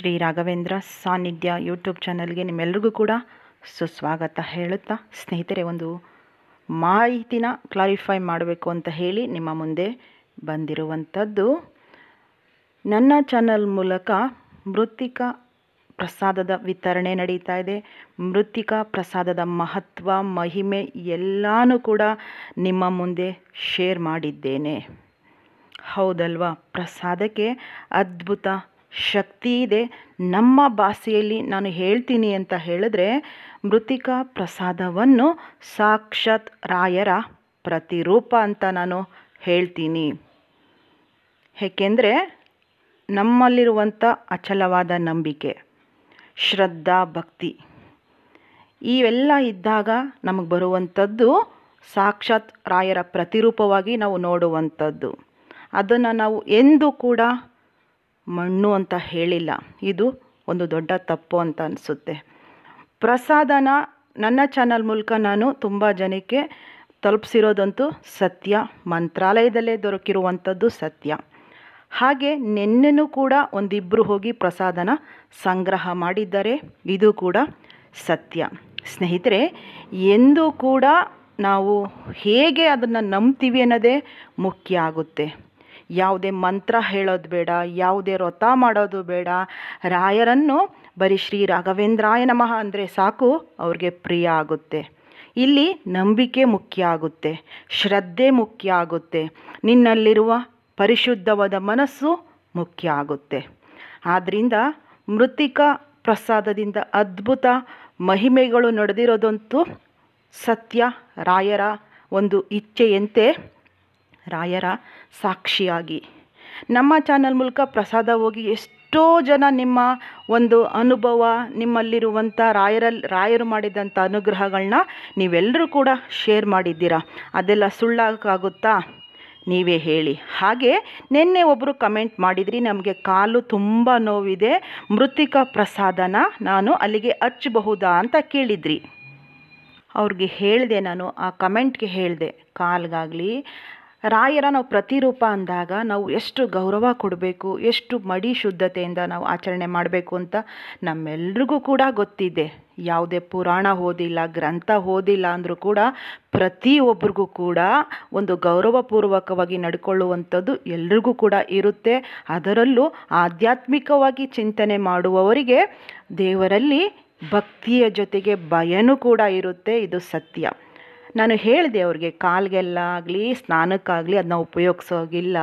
ಶ್ರೀ ರಾಘವೇಂದ್ರ ಸಾನ್ನಿಧ್ಯ ಯೂಟ್ಯೂಬ್ ಚಾನಲ್ಗೆ ನಿಮ್ಮೆಲ್ರಿಗೂ ಕೂಡ ಸುಸ್ವಾಗತ ಹೇಳುತ್ತಾ ಸ್ನೇಹಿತರೆ ಒಂದು ಮಾಹಿತಿನ ಕ್ಲಾರಿಫೈ ಮಾಡಬೇಕು ಅಂತ ಹೇಳಿ ನಿಮ್ಮ ಮುಂದೆ ಬಂದಿರುವಂಥದ್ದು ನನ್ನ ಚಾನಲ್ ಮೂಲಕ ಮೃತ್ತಿಕ ಪ್ರಸಾದದ ವಿತರಣೆ ನಡೀತಾ ಇದೆ ಮೃತ್ತಿಕ ಪ್ರಸಾದದ ಮಹತ್ವ ಮಹಿಮೆ ಎಲ್ಲನೂ ಕೂಡ ನಿಮ್ಮ ಮುಂದೆ ಶೇರ್ ಮಾಡಿದ್ದೇನೆ ಹೌದಲ್ವಾ ಪ್ರಸಾದಕ್ಕೆ ಅದ್ಭುತ ಶಕ್ತಿ ಇದೆ ನಮ್ಮ ಭಾಷೆಯಲ್ಲಿ ನಾನು ಹೇಳ್ತೀನಿ ಅಂತ ಹೇಳಿದ್ರೆ ಮೃತಿಕಾ ಪ್ರಸಾದವನ್ನು ಸಾಕ್ಷಾತ್ ರಾಯರ ಪ್ರತಿರೂಪ ಅಂತ ನಾನು ಹೇಳ್ತೀನಿ ಏಕೆಂದರೆ ನಮ್ಮಲ್ಲಿರುವಂಥ ಅಚಲವಾದ ನಂಬಿಕೆ ಶ್ರದ್ಧಾ ಭಕ್ತಿ ಇವೆಲ್ಲ ಇದ್ದಾಗ ನಮಗೆ ಬರುವಂಥದ್ದು ಸಾಕ್ಷಾತ್ ರಾಯರ ಪ್ರತಿರೂಪವಾಗಿ ನಾವು ನೋಡುವಂಥದ್ದು ಅದನ್ನು ನಾವು ಎಂದೂ ಕೂಡ ಮಣ್ಣು ಅಂತ ಹೇಳಿಲ್ಲ ಇದು ಒಂದು ದೊಡ್ಡ ತಪ್ಪು ಅಂತ ಅನಿಸುತ್ತೆ ಪ್ರಸಾದನ ನನ್ನ ಚಾನಲ್ ಮೂಲಕ ನಾನು ತುಂಬ ಜನಕ್ಕೆ ತಲುಪಿಸಿರೋದಂತೂ ಸತ್ಯ ಮಂತ್ರಾಲಯದಲ್ಲೇ ದೊರಕಿರುವಂಥದ್ದು ಸತ್ಯ ಹಾಗೆ ನಿನ್ನೆನೂ ಕೂಡ ಒಂದಿಬ್ಬರು ಹೋಗಿ ಪ್ರಸಾದನ ಸಂಗ್ರಹ ಮಾಡಿದ್ದಾರೆ ಇದು ಕೂಡ ಸತ್ಯ ಸ್ನೇಹಿತರೆ ಎಂದೂ ಕೂಡ ನಾವು ಹೇಗೆ ಅದನ್ನು ನಂಬ್ತೀವಿ ಅನ್ನೋದೇ ಮುಖ್ಯ ಆಗುತ್ತೆ ಯಾವುದೇ ಮಂತ್ರ ಹೇಳೋದು ಬೇಡ ಯಾವುದೇ ವ್ರತ ಮಾಡೋದು ಬೇಡ ರಾಯರನ್ನು ಬರೀ ಶ್ರೀ ರಾಘವೇಂದ್ರಾಯ ನಮಃ ಅಂದರೆ ಸಾಕು ಅವ್ರಿಗೆ ಪ್ರಿಯ ಆಗುತ್ತೆ ಇಲ್ಲಿ ನಂಬಿಕೆ ಮುಖ್ಯ ಆಗುತ್ತೆ ಶ್ರದ್ಧೆ ಮುಖ್ಯ ಆಗುತ್ತೆ ನಿನ್ನಲ್ಲಿರುವ ಪರಿಶುದ್ಧವಾದ ಮನಸ್ಸು ಮುಖ್ಯ ಆಗುತ್ತೆ ಆದ್ದರಿಂದ ಮೃತಿಕ ಪ್ರಸಾದದಿಂದ ಅದ್ಭುತ ಮಹಿಮೆಗಳು ನಡೆದಿರೋದಂತೂ ಸತ್ಯ ರಾಯರ ಒಂದು ಇಚ್ಛೆಯಂತೆ ರಾಯರ ಸಾಕ್ಷಿಯಾಗಿ ನಮ್ಮ ಚಾನಲ್ ಮೂಲಕ ಪ್ರಸಾದ ಹೋಗಿ ಎಷ್ಟೋ ಜನ ನಿಮ್ಮ ಒಂದು ಅನುಭವ ನಿಮ್ಮಲ್ಲಿರುವಂಥ ರಾಯರಲ್ಲಿ ರಾಯರು ಮಾಡಿದಂಥ ಅನುಗ್ರಹಗಳನ್ನ ನೀವೆಲ್ಲರೂ ಕೂಡ ಶೇರ್ ಮಾಡಿದ್ದೀರಾ ಅದೆಲ್ಲ ಸುಳ್ಳಾಗುತ್ತಾ ನೀವೇ ಹೇಳಿ ಹಾಗೆ ನಿನ್ನೆ ಒಬ್ಬರು ಕಮೆಂಟ್ ಮಾಡಿದ್ರಿ ನಮಗೆ ಕಾಲು ತುಂಬ ನೋವಿದೆ ಮೃತಿಕಾ ಪ್ರಸಾದನ ನಾನು ಅಲ್ಲಿಗೆ ಹಚ್ಚಬಹುದಾ ಅಂತ ಕೇಳಿದ್ರಿ ಅವ್ರಿಗೆ ಹೇಳಿದೆ ನಾನು ಆ ಕಮೆಂಟ್ಗೆ ಹೇಳಿದೆ ಕಾಲ್ಗಾಗಲಿ ರಾಯರ ನಾವು ಪ್ರತಿರೂಪ ಅಂದಾಗ ನಾವು ಎಷ್ಟು ಗೌರವ ಕೊಡಬೇಕು ಎಷ್ಟು ಮಡಿ ಶುದ್ಧತೆಯಿಂದ ನಾವು ಆಚರಣೆ ಮಾಡಬೇಕು ಅಂತ ನಮ್ಮೆಲ್ರಿಗೂ ಕೂಡ ಗೊತ್ತಿದೆ ಯಾವುದೇ ಪುರಾಣ ಓದಿಲ್ಲ ಗ್ರಂಥ ಓದಿಲ್ಲ ಅಂದರೂ ಕೂಡ ಪ್ರತಿಯೊಬ್ಬರಿಗೂ ಕೂಡ ಒಂದು ಗೌರವಪೂರ್ವಕವಾಗಿ ನಡ್ಕೊಳ್ಳುವಂಥದ್ದು ಎಲ್ರಿಗೂ ಕೂಡ ಇರುತ್ತೆ ಅದರಲ್ಲೂ ಆಧ್ಯಾತ್ಮಿಕವಾಗಿ ಚಿಂತನೆ ಮಾಡುವವರಿಗೆ ದೇವರಲ್ಲಿ ಭಕ್ತಿಯ ಜೊತೆಗೆ ಭಯನೂ ಕೂಡ ಇರುತ್ತೆ ಇದು ಸತ್ಯ ನಾನು ಹೇಳಿದೆ ಅವ್ರಿಗೆ ಕಾಲಿಗೆಲ್ಲಾಗಲಿ ಸ್ನಾನಕ್ಕಾಗಲಿ ಅದನ್ನ ಉಪಯೋಗಿಸೋಗಿಲ್ಲ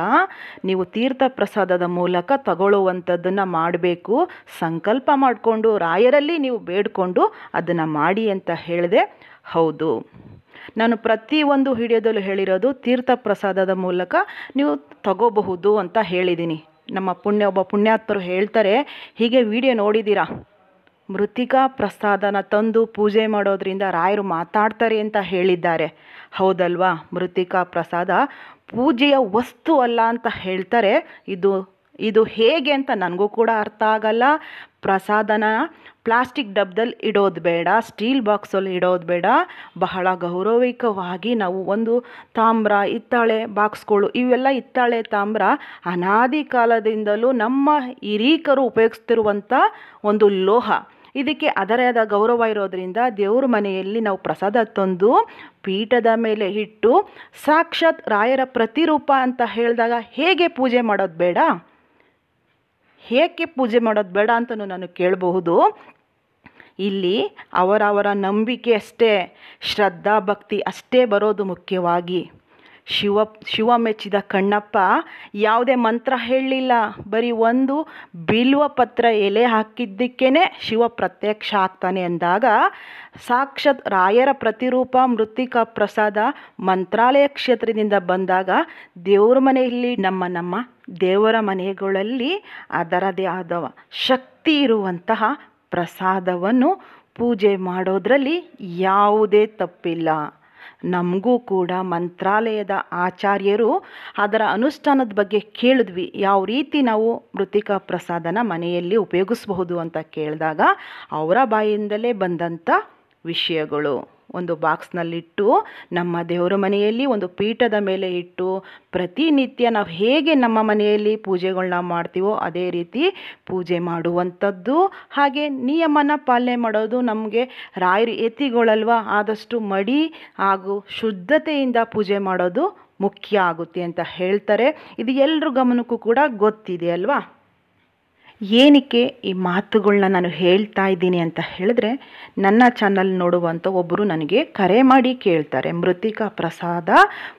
ನೀವು ತೀರ್ಥ ಪ್ರಸಾದದ ಮೂಲಕ ತಗೊಳ್ಳುವಂಥದ್ದನ್ನು ಮಾಡಬೇಕು ಸಂಕಲ್ಪ ಮಾಡಿಕೊಂಡು ರಾಯರಲ್ಲಿ ನೀವು ಬೇಡಿಕೊಂಡು ಅದನ್ನು ಮಾಡಿ ಅಂತ ಹೇಳಿದೆ ಹೌದು ನಾನು ಪ್ರತಿಯೊಂದು ವಿಡಿಯೋದಲ್ಲೂ ಹೇಳಿರೋದು ತೀರ್ಥ ಪ್ರಸಾದದ ಮೂಲಕ ನೀವು ತಗೋಬಹುದು ಅಂತ ಹೇಳಿದ್ದೀನಿ ನಮ್ಮ ಪುಣ್ಯ ಒಬ್ಬ ಪುಣ್ಯಾತ್ಮರು ಹೇಳ್ತಾರೆ ಹೀಗೆ ವಿಡಿಯೋ ನೋಡಿದ್ದೀರಾ ಮೃತಿಕಾ ಪ್ರಸಾದನ ತಂದು ಪೂಜೆ ಮಾಡೋದರಿಂದ ರಾಯರು ಮಾತಾಡ್ತಾರೆ ಅಂತ ಹೇಳಿದ್ದಾರೆ ಹೌದಲ್ವಾ ಮೃತಿಕಾ ಪ್ರಸಾದ ಪೂಜೆಯ ವಸ್ತು ಅಲ್ಲ ಅಂತ ಹೇಳ್ತಾರೆ ಇದು ಇದು ಹೇಗೆ ಅಂತ ನನಗೂ ಕೂಡ ಅರ್ಥ ಆಗಲ್ಲ ಪ್ರಸಾದನ ಪ್ಲಾಸ್ಟಿಕ್ ಡಬ್ದಲ್ಲಿ ಇಡೋದು ಬೇಡ ಸ್ಟೀಲ್ ಬಾಕ್ಸಲ್ಲಿ ಇಡೋದು ಬೇಡ ಬಹಳ ಗೌರವಿಕವಾಗಿ ನಾವು ಒಂದು ತಾಮ್ರ ಹಿತ್ತಾಳೆ ಬಾಕ್ಸ್ಗಳು ಇವೆಲ್ಲ ಹಿತ್ತಾಳೆ ತಾಮ್ರ ಅನಾದಿ ಕಾಲದಿಂದಲೂ ನಮ್ಮ ಹಿರೀಕರು ಉಪಯೋಗಿಸ್ತಿರುವಂಥ ಒಂದು ಲೋಹ ಇದಕ್ಕೆ ಅದರೇ ಗೌರವ ಇರೋದರಿಂದ ದೇವ್ರ ಮನೆಯಲ್ಲಿ ನಾವು ಪ್ರಸಾದ ತಂದು ಪೀಠದ ಮೇಲೆ ಇಟ್ಟು ಸಾಕ್ಷಾತ್ ರಾಯರ ಪ್ರತಿರೂಪ ಅಂತ ಹೇಳಿದಾಗ ಹೇಗೆ ಪೂಜೆ ಮಾಡೋದು ಬೇಡ ಹೇಗೆ ಪೂಜೆ ಮಾಡೋದು ಬೇಡ ಅಂತಲೂ ನಾನು ಕೇಳಬಹುದು ಇಲ್ಲಿ ಅವರವರ ನಂಬಿಕೆ ಅಷ್ಟೇ ಶ್ರದ್ಧಾ ಭಕ್ತಿ ಅಷ್ಟೇ ಬರೋದು ಮುಖ್ಯವಾಗಿ ಶಿವ ಶಿವ ಮೆಚ್ಚಿದ ಕಣ್ಣಪ್ಪ ಯಾವುದೇ ಮಂತ್ರ ಹೇಳಲಿಲ್ಲ ಬರೀ ಒಂದು ಬಿಲ್ವ ಪತ್ರ ಎಲೆ ಹಾಕಿದ್ದಕ್ಕೇ ಶಿವ ಪ್ರತ್ಯಕ್ಷ ಆಗ್ತಾನೆ ಅಂದಾಗ ಸಾಕ್ಷಾತ್ ರಾಯರ ಪ್ರತಿರೂಪ ಮೃತ್ತಿಕಾ ಪ್ರಸಾದ ಮಂತ್ರಾಲಯ ಕ್ಷೇತ್ರದಿಂದ ಬಂದಾಗ ದೇವ್ರ ಮನೆಯಲ್ಲಿ ನಮ್ಮ ನಮ್ಮ ದೇವರ ಮನೆಗಳಲ್ಲಿ ಅದರದೇ ಆದ ಶಕ್ತಿ ಇರುವಂತಹ ಪ್ರಸಾದವನ್ನು ಪೂಜೆ ಮಾಡೋದರಲ್ಲಿ ಯಾವುದೇ ತಪ್ಪಿಲ್ಲ ನಮಗೂ ಕೂಡ ಮಂತ್ರಾಲಯದ ಆಚಾರ್ಯರು ಅದರ ಅನುಷ್ಠಾನದ ಬಗ್ಗೆ ಕೇಳಿದ್ವಿ ಯಾವ ರೀತಿ ನಾವು ಮೃತಿಕಾ ಪ್ರಸಾದನ ಮನೆಯಲ್ಲಿ ಉಪಯೋಗಿಸಬಹುದು ಅಂತ ಕೇಳಿದಾಗ ಅವರ ಬಾಯಿಂದಲೇ ಬಂದಂಥ ವಿಷಯಗಳು ಒಂದು ಬಾಕ್ಸ್ನಲ್ಲಿಟ್ಟು ನಮ್ಮ ದೇವರ ಮನೆಯಲ್ಲಿ ಒಂದು ಪೀಠದ ಮೇಲೆ ಇಟ್ಟು ಪ್ರತಿನಿತ್ಯ ನಾವು ಹೇಗೆ ನಮ್ಮ ಮನೆಯಲ್ಲಿ ಪೂಜೆಗಳನ್ನ ಮಾಡ್ತೀವೋ ಅದೇ ರೀತಿ ಪೂಜೆ ಮಾಡುವಂಥದ್ದು ಹಾಗೆ ನಿಯಮನ ಪಾಲನೆ ಮಾಡೋದು ನಮಗೆ ರಾಯರ ಎತ್ತಿಗಳಲ್ವ ಆದಷ್ಟು ಮಡಿ ಹಾಗೂ ಶುದ್ಧತೆಯಿಂದ ಪೂಜೆ ಮಾಡೋದು ಮುಖ್ಯ ಆಗುತ್ತೆ ಅಂತ ಹೇಳ್ತಾರೆ ಇದು ಎಲ್ಲರ ಗಮನಕ್ಕೂ ಕೂಡ ಗೊತ್ತಿದೆ ಅಲ್ವಾ ಏನಕ್ಕೆ ಈ ಮಾತುಗಳನ್ನ ನಾನು ಹೇಳ್ತಾ ಇದ್ದೀನಿ ಅಂತ ಹೇಳಿದ್ರೆ ನನ್ನ ಚಾನಲ್ ನೋಡುವಂಥ ಒಬ್ಬರು ನನಗೆ ಕರೆ ಮಾಡಿ ಕೇಳ್ತಾರೆ ಮೃತಿಕಾ ಪ್ರಸಾದ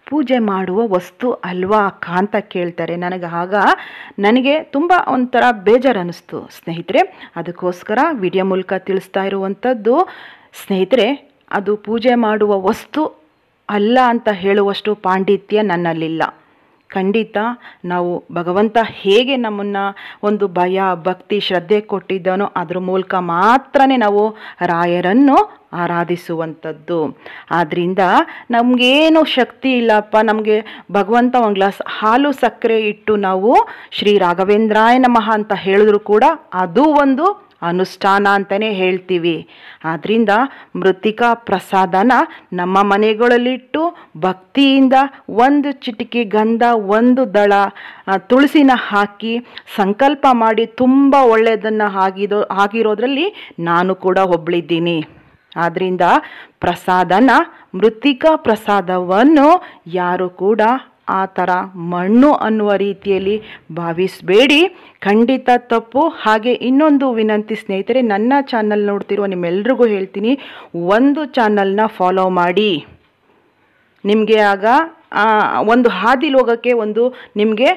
ಪೂಜೆ ಮಾಡುವ ವಸ್ತು ಅಲ್ವಾ ಅಕ್ಕ ಅಂತ ಕೇಳ್ತಾರೆ ನನಗೆ ಆಗ ನನಗೆ ತುಂಬ ಒಂಥರ ಬೇಜಾರು ಅನ್ನಿಸ್ತು ಸ್ನೇಹಿತರೆ ಅದಕ್ಕೋಸ್ಕರ ವಿಡಿಯೋ ಮೂಲಕ ತಿಳಿಸ್ತಾ ಇರುವಂಥದ್ದು ಸ್ನೇಹಿತರೆ ಅದು ಪೂಜೆ ಮಾಡುವ ವಸ್ತು ಅಲ್ಲ ಅಂತ ಹೇಳುವಷ್ಟು ಪಾಂಡಿತ್ಯ ನನ್ನಲ್ಲಿಲ್ಲ ಖಂಡಿತ ನಾವು ಭಗವಂತ ಹೇಗೆ ನಮ್ಮನ್ನು ಒಂದು ಭಯ ಭಕ್ತಿ ಶ್ರದ್ಧೆ ಕೊಟ್ಟಿದ್ದಾನೋ ಅದ್ರ ಮೂಲಕ ಮಾತ್ರ ನಾವು ರಾಯರನ್ನು ಆರಾಧಿಸುವಂಥದ್ದು ಆದ್ದರಿಂದ ನಮಗೇನು ಶಕ್ತಿ ಇಲ್ಲಪ್ಪ ನಮಗೆ ಭಗವಂತ ಒಂದು ಗ್ಲಾಸ್ ಹಾಲು ಸಕ್ಕರೆ ಇಟ್ಟು ನಾವು ಶ್ರೀ ರಾಘವೇಂದ್ರಾಯ ನಮಃ ಅಂತ ಹೇಳಿದ್ರು ಕೂಡ ಅದು ಒಂದು ಅನುಷ್ಠಾನ ಅಂತಲೇ ಹೇಳ್ತೀವಿ ಆದ್ದರಿಂದ ಮೃತ್ತಿಕಾ ಪ್ರಸಾದನ ನಮ್ಮ ಮನೆಗಳಲ್ಲಿಟ್ಟು ಭಕ್ತಿಯಿಂದ ಒಂದು ಚಿಟಿಕೆ ಗಂಧ ಒಂದು ದಳ ತುಳಸಿನ ಹಾಕಿ ಸಂಕಲ್ಪ ಮಾಡಿ ತುಂಬ ಒಳ್ಳೆಯದನ್ನು ಆಗಿದೋ ಆಗಿರೋದ್ರಲ್ಲಿ ನಾನು ಕೂಡ ಒಬ್ಳಿದ್ದೀನಿ ಆದ್ದರಿಂದ ಪ್ರಸಾದನ ಮೃತ್ತಿಕಾ ಪ್ರಸಾದವನ್ನು ಯಾರು ಕೂಡ ಆ ಥರ ಮಣ್ಣು ಅನ್ನುವ ರೀತಿಯಲ್ಲಿ ಭಾವಿಸಬೇಡಿ ಖಂಡಿತ ತಪ್ಪು ಹಾಗೆ ಇನ್ನೊಂದು ವಿನಂತಿ ಸ್ನೇಹಿತರೆ ನನ್ನ ಚಾನಲ್ ನೋಡ್ತಿರುವ ನಿಮ್ಮೆಲ್ರಿಗೂ ಹೇಳ್ತೀನಿ ಒಂದು ಚಾನಲ್ನ ಫಾಲೋ ಮಾಡಿ ನಿಮಗೆ ಆಗ ಒಂದು ಹಾದಿ ಲೋಗಕ್ಕೆ ಒಂದು ನಿಮಗೆ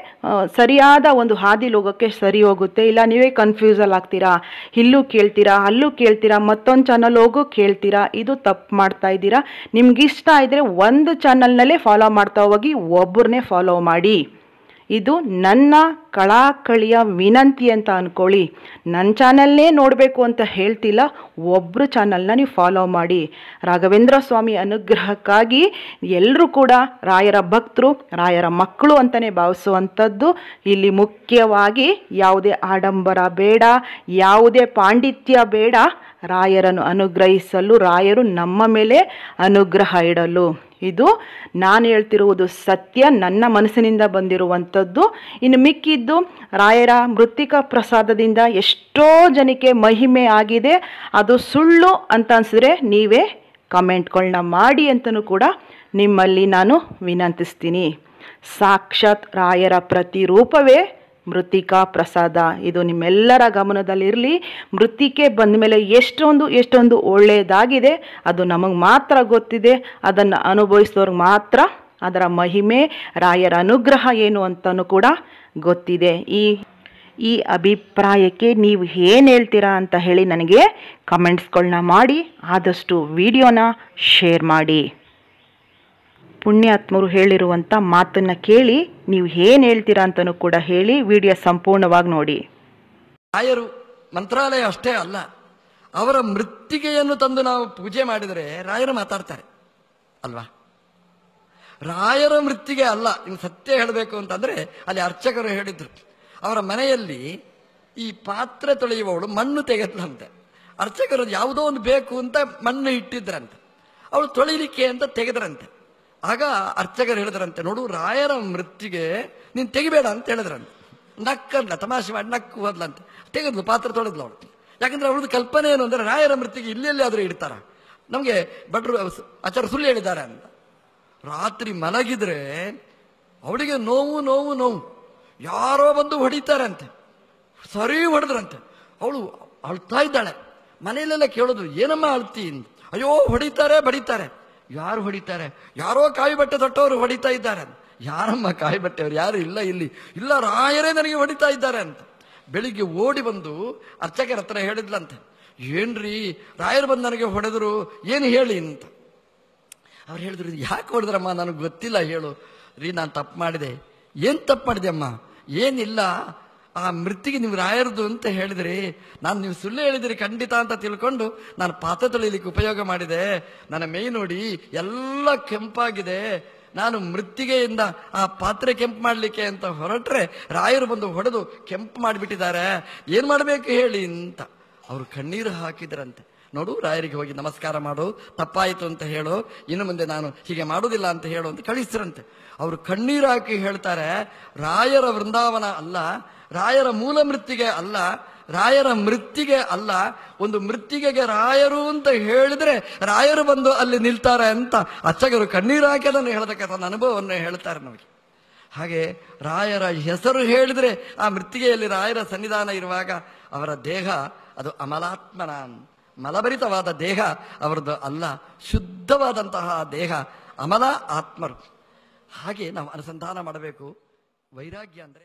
ಸರಿಯಾದ ಒಂದು ಹಾದಿ ಲೋಗಕ್ಕೆ ಸರಿ ಹೋಗುತ್ತೆ ಇಲ್ಲ ನೀವೇ ಕನ್ಫ್ಯೂಸಲ್ ಆಗ್ತೀರಾ ಇಲ್ಲೂ ಕೇಳ್ತೀರಾ ಅಲ್ಲೂ ಕೇಳ್ತೀರಾ ಮತ್ತೊಂದು ಚಾನಲ್ ಹೋಗು ಕೇಳ್ತೀರಾ ಇದು ತಪ್ಪು ಮಾಡ್ತಾ ಇದ್ದೀರಾ ನಿಮ್ಗೆ ಇಷ್ಟ ಇದ್ದರೆ ಒಂದು ಚಾನಲ್ನಲ್ಲೇ ಫಾಲೋ ಮಾಡ್ತಾ ಹೋಗಿ ಒಬ್ಬರನ್ನೇ ಫಾಲೋ ಮಾಡಿ ಇದು ನನ್ನ ಕಳಾಕಳಿಯ ವಿನಂತಿ ಅಂತ ಅಂದ್ಕೊಳ್ಳಿ ನನ್ನ ಚಾನಲ್ನೇ ನೋಡಬೇಕು ಅಂತ ಹೇಳ್ತಿಲ್ಲ ಒಬ್ಬರು ಚಾನಲ್ನ ನೀವು ಫಾಲೋ ಮಾಡಿ ರಾಘವೇಂದ್ರ ಸ್ವಾಮಿ ಅನುಗ್ರಹಕ್ಕಾಗಿ ಎಲ್ಲರೂ ಕೂಡ ರಾಯರ ಭಕ್ತರು ರಾಯರ ಮಕ್ಕಳು ಅಂತಲೇ ಭಾವಿಸುವಂಥದ್ದು ಇಲ್ಲಿ ಮುಖ್ಯವಾಗಿ ಯಾವುದೇ ಆಡಂಬರ ಬೇಡ ಯಾವುದೇ ಪಾಂಡಿತ್ಯ ಬೇಡ ರಾಯರನ್ನು ಅನುಗ್ರಹಿಸಲು ರಾಯರು ನಮ್ಮ ಮೇಲೆ ಅನುಗ್ರಹ ಇಡಲು ಇದು ನಾನು ಹೇಳ್ತಿರುವುದು ಸತ್ಯ ನನ್ನ ಮನಸ್ಸಿನಿಂದ ಬಂದಿರುವಂಥದ್ದು ಇನ್ನು ಮಿಕ್ಕಿದ್ದು ರಾಯರ ಮೃತ್ತಿಕ ಪ್ರಸಾದದಿಂದ ಎಷ್ಟೋ ಜನಕ್ಕೆ ಮಹಿಮೆ ಆಗಿದೆ ಅದು ಸುಳ್ಳು ಅಂತ ಅನಿಸಿದ್ರೆ ನೀವೇ ಕಮೆಂಟ್ಗಳನ್ನ ಮಾಡಿ ಅಂತಲೂ ಕೂಡ ನಿಮ್ಮಲ್ಲಿ ನಾನು ವಿನಂತಿಸ್ತೀನಿ ಸಾಕ್ಷಾತ್ ರಾಯರ ಪ್ರತಿರೂಪವೇ ಮೃತಿಕಾ ಪ್ರಸಾದ ಇದು ನಿಮ್ಮೆಲ್ಲರ ಗಮನದಲ್ಲಿರಲಿ ಮೃತಿಕೆ ಬಂದ ಮೇಲೆ ಎಷ್ಟೊಂದು ಎಷ್ಟೊಂದು ಒಳ್ಳೆಯದಾಗಿದೆ ಅದು ನಮಗೆ ಮಾತ್ರ ಗೊತ್ತಿದೆ ಅದನ್ನು ಅನುಭವಿಸಿದವ್ರಿಗೆ ಮಾತ್ರ ಅದರ ಮಹಿಮೆ ರಾಯರ ಅನುಗ್ರಹ ಏನು ಅಂತಲೂ ಕೂಡ ಗೊತ್ತಿದೆ ಈ ಈ ಅಭಿಪ್ರಾಯಕ್ಕೆ ನೀವು ಏನು ಹೇಳ್ತೀರಾ ಅಂತ ಹೇಳಿ ನನಗೆ ಕಮೆಂಟ್ಸ್ಗಳನ್ನ ಮಾಡಿ ಆದಷ್ಟು ವಿಡಿಯೋನ ಶೇರ್ ಮಾಡಿ ಪುಣ್ಯಾತ್ಮರು ಹೇಳಿರುವಂಥ ಮಾತನ್ನು ಕೇಳಿ ನೀವು ಏನ್ ಹೇಳ್ತೀರಾ ಅಂತಾನೂ ಕೂಡ ಹೇಳಿ ವಿಡಿಯೋ ಸಂಪೂರ್ಣವಾಗಿ ನೋಡಿ ರಾಯರು ಮಂತ್ರಾಲಯ ಅಷ್ಟೇ ಅಲ್ಲ ಅವರ ಮೃತ್ತಿಗೆಯನ್ನು ತಂದು ನಾವು ಪೂಜೆ ಮಾಡಿದರೆ ರಾಯರು ಮಾತಾಡ್ತಾರೆ ಅಲ್ವಾ ರಾಯರ ಮೃತ್ತಿಗೆ ಅಲ್ಲ ಇನ್ನು ಸತ್ಯ ಹೇಳಬೇಕು ಅಂತಂದ್ರೆ ಅಲ್ಲಿ ಅರ್ಚಕರು ಹೇಳಿದ್ರು ಅವರ ಮನೆಯಲ್ಲಿ ಈ ಪಾತ್ರೆ ತೊಳೆಯುವವಳು ಮಣ್ಣು ತೆಗೆದ್ಲಂತೆ ಅರ್ಚಕರು ಯಾವುದೋ ಒಂದು ಬೇಕು ಅಂತ ಮಣ್ಣು ಇಟ್ಟಿದ್ರಂತೆ ಅವಳು ತೊಳಿಲಿಕ್ಕೆ ಅಂತ ತೆಗೆದ್ರಂತೆ ಆಗ ಅರ್ಚಕರು ಹೇಳಿದ್ರಂತೆ ನೋಡು ರಾಯರ ಮೃತ್ತಿಗೆ ನೀನು ತೆಗಿಬೇಡ ಅಂತ ಹೇಳಿದ್ರಂತೆ ನಕ್ಕಲ್ಲ ತಮಾಷೆ ಮಾಡಿ ನಕ್ಕು ಹೋದ್ಲಂತೆ ತೆಗೆದ್ಲು ಪಾತ್ರ ತೊಳೆದ್ಲು ಅವಳು ಯಾಕಂದ್ರೆ ಅವಳದ್ದು ಕಲ್ಪನೆ ಏನು ಅಂದರೆ ರಾಯರ ಮೃತ್ತಿಗೆ ಇಲ್ಲೆಲ್ಲಿ ಆದರೂ ಇಡ್ತಾರ ನಮಗೆ ಭಟ್ರು ಆಚಾರ ಸುಳ್ಳು ಹೇಳಿದ್ದಾರೆ ಅಂತ ರಾತ್ರಿ ಮಲಗಿದ್ರೆ ಅವಳಿಗೆ ನೋವು ನೋವು ನೋವು ಯಾರೋ ಬಂದು ಹೊಡಿತಾರಂತೆ ಸರಿ ಹೊಡೆದ್ರಂತೆ ಅವಳು ಅಳ್ತಾ ಇದ್ದಾಳೆ ಮನೆಯಲ್ಲೆಲ್ಲ ಕೇಳೋದು ಏನಮ್ಮ ಅಳ್ತಿ ಅಯ್ಯೋ ಹೊಡಿತಾರೆ ಬಡಿತಾರೆ ಯಾರು ಹೊಡಿತಾರೆ ಯಾರೋ ಕಾಯಿ ಬಟ್ಟೆ ತೊಟ್ಟವರು ಹೊಡಿತಾ ಇದ್ದಾರೆ ಯಾರಮ್ಮ ಕಾಯಿ ಬಟ್ಟೆಯವರು ಯಾರು ಇಲ್ಲ ಇಲ್ಲಿ ಇಲ್ಲ ರಾಯರೇ ನನಗೆ ಹೊಡಿತಾ ಇದ್ದಾರೆ ಅಂತ ಬೆಳಿಗ್ಗೆ ಓಡಿ ಬಂದು ಅರ್ಚಕರ ಹತ್ರ ಹೇಳಿದ್ಲಂತೆ ಏನ್ರಿ ರಾಯರು ಬಂದು ನನಗೆ ಹೊಡೆದ್ರು ಏನು ಹೇಳಿ ಅಂತ ಅವ್ರು ಹೇಳಿದ್ರು ಯಾಕೆ ಹೊಡೆದ್ರಮ್ಮ ನನಗೆ ಗೊತ್ತಿಲ್ಲ ಹೇಳು ರೀ ನಾನು ತಪ್ಪು ಮಾಡಿದೆ ಏನು ತಪ್ಪು ಮಾಡಿದೆ ಅಮ್ಮ ಏನಿಲ್ಲ ಆ ಮೃತ್ತಿಗೆ ನೀವು ರಾಯರದು ಅಂತ ಹೇಳಿದ್ರಿ ನಾನು ನೀವು ಸುಳ್ಳು ಹೇಳಿದಿರಿ ಖಂಡಿತ ಅಂತ ತಿಳ್ಕೊಂಡು ನಾನು ಪಾತ್ರ ತೊಳಿಲಿಕ್ಕೆ ಉಪಯೋಗ ಮಾಡಿದೆ ನನ್ನ ಮೇಯ್ ನೋಡಿ ಎಲ್ಲ ಕೆಂಪಾಗಿದೆ ನಾನು ಮೃತ್ತಿಗೆಯಿಂದ ಆ ಪಾತ್ರೆ ಕೆಂಪು ಮಾಡಲಿಕ್ಕೆ ಅಂತ ಹೊರಟ್ರೆ ರಾಯರು ಬಂದು ಹೊಡೆದು ಕೆಂಪು ಮಾಡಿಬಿಟ್ಟಿದ್ದಾರೆ ಏನು ಮಾಡಬೇಕು ಹೇಳಿ ಅಂತ ಅವರು ಕಣ್ಣೀರು ಹಾಕಿದ್ರಂತೆ ನೋಡು ರಾಯರಿಗೆ ಹೋಗಿ ನಮಸ್ಕಾರ ಮಾಡು ತಪ್ಪಾಯಿತು ಅಂತ ಹೇಳು ಇನ್ನು ಮುಂದೆ ನಾನು ಹೀಗೆ ಮಾಡೋದಿಲ್ಲ ಅಂತ ಹೇಳು ಅಂತ ಕಳಿಸ್ರಂತೆ ಅವರು ಕಣ್ಣೀರು ಹಾಕಿ ಹೇಳ್ತಾರೆ ರಾಯರ ವೃಂದಾವನ ಅಲ್ಲ ರಾಯರ ಮೂಲ ಮೃತ್ತಿಗೆ ಅಲ್ಲ ರಾಯರ ಮೃತ್ತಿಗೆ ಅಲ್ಲ ಒಂದು ಮೃತ್ತಿಗೆಗೆ ರಾಯರು ಅಂತ ಹೇಳಿದ್ರೆ ರಾಯರು ಬಂದು ಅಲ್ಲಿ ನಿಲ್ತಾರೆ ಅಂತ ಅಚ್ಚಗರು ಕಣ್ಣೀರು ಹಾಕಿ ಅದನ್ನು ಹೇಳತಕ್ಕ ಅನುಭವವನ್ನು ಹೇಳ್ತಾರೆ ನಮಗೆ ಹಾಗೆ ರಾಯರ ಹೆಸರು ಹೇಳಿದ್ರೆ ಆ ಮೃತ್ತಿಗೆಯಲ್ಲಿ ರಾಯರ ಸನ್ನಿಧಾನ ಇರುವಾಗ ಅವರ ದೇಹ ಅದು ಅಮಲಾತ್ಮನ ಮಲಭರಿತವಾದ ದೇಹ ಅವರದ್ದು ಅಲ್ಲ ಶುದ್ಧವಾದಂತಹ ದೇಹ ಅಮಲ ಆತ್ಮರು ಹಾಗೆ ನಾವು ಅನುಸಂಧಾನ ಮಾಡಬೇಕು ವೈರಾಗ್ಯ ಅಂದರೆ